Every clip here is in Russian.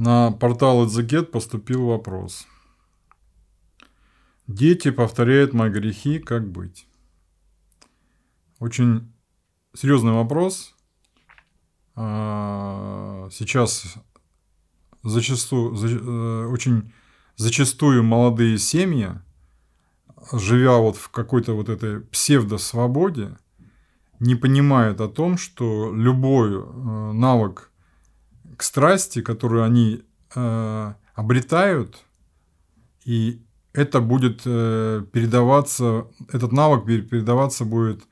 На портал Эдзегет поступил вопрос. Дети повторяют мои грехи, как быть? Очень серьезный вопрос. А, сейчас зачастую, э, очень зачастую молодые семьи, живя вот в какой-то вот этой псевдосвободе, не понимают о том, что любой э, навык к страсти, которую они э, обретают, и это будет э, передаваться, этот навык передаваться будет,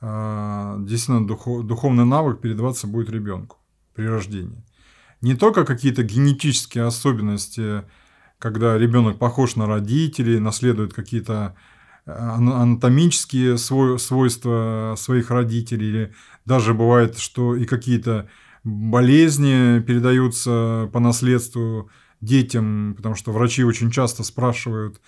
э, действительно, духов, духовный навык передаваться будет ребенку при рождении. Не только какие-то генетические особенности, когда ребенок похож на родителей, наследует какие-то э, анатомические свойства своих родителей, или даже бывает, что и какие-то болезни передаются по наследству детям, потому что врачи очень часто спрашивают,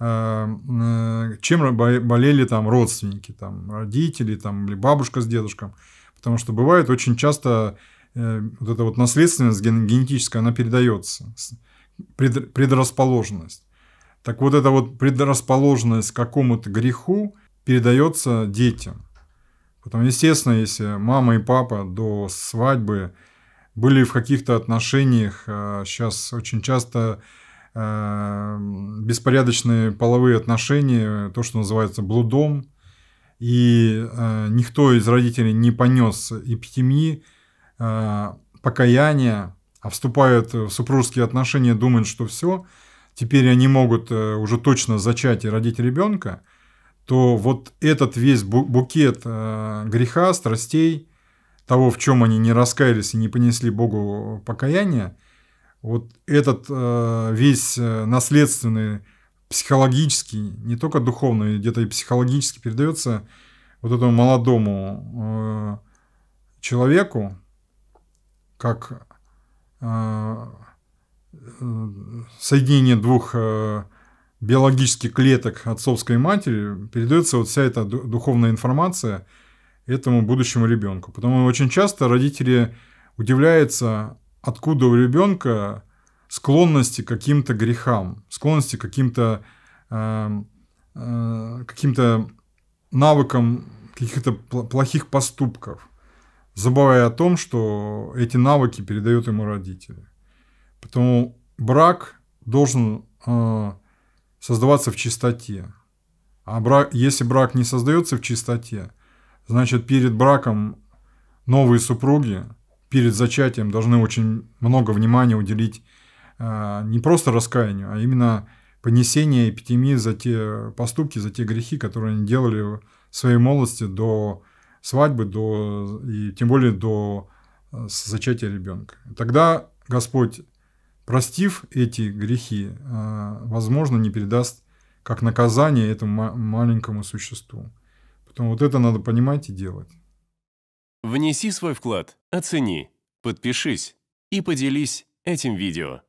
э, э, чем болели там родственники, там родители, там или бабушка с дедушком, потому что бывает очень часто э, вот эта вот наследственность генетическая, она передается, предрасположенность. Так вот эта вот предрасположенность к какому-то греху передается детям потому естественно, если мама и папа до свадьбы были в каких-то отношениях, сейчас а, очень часто а, беспорядочные половые отношения, то, что называется блудом, и а, никто из родителей не понес эпитемии, покаяния, а вступают в супружеские отношения, думают, что все, теперь они могут э, уже точно зачать и родить ребенка – то вот этот весь букет э, греха, страстей, того, в чем они не раскаялись и не понесли Богу покаяния, вот этот э, весь э, наследственный, психологический, не только духовный, где-то и психологически передается вот этому молодому человеку, как соединение двух биологических клеток отцовской и матери передается вот вся эта духовная информация этому будущему ребенку. Потому очень часто родители удивляются, откуда у ребенка склонности к каким-то грехам, склонности к каким-то эм, э, каким-то навыкам каких-то плохих поступков, забывая о том, что эти навыки передают ему родители. Поэтому брак должен э, создаваться в чистоте. А брак, если брак не создается в чистоте, значит перед браком новые супруги, перед зачатием должны очень много внимания уделить э, не просто раскаянию, а именно понесение эпитемии за те поступки, за те грехи, которые они делали в своей молодости до свадьбы, до, и тем более до э, зачатия ребенка. Тогда Господь Простив эти грехи, э, возможно, не передаст как наказание этому маленькому существу. Поэтому вот это надо понимать и делать. Внеси свой вклад, оцени, подпишись и поделись этим видео.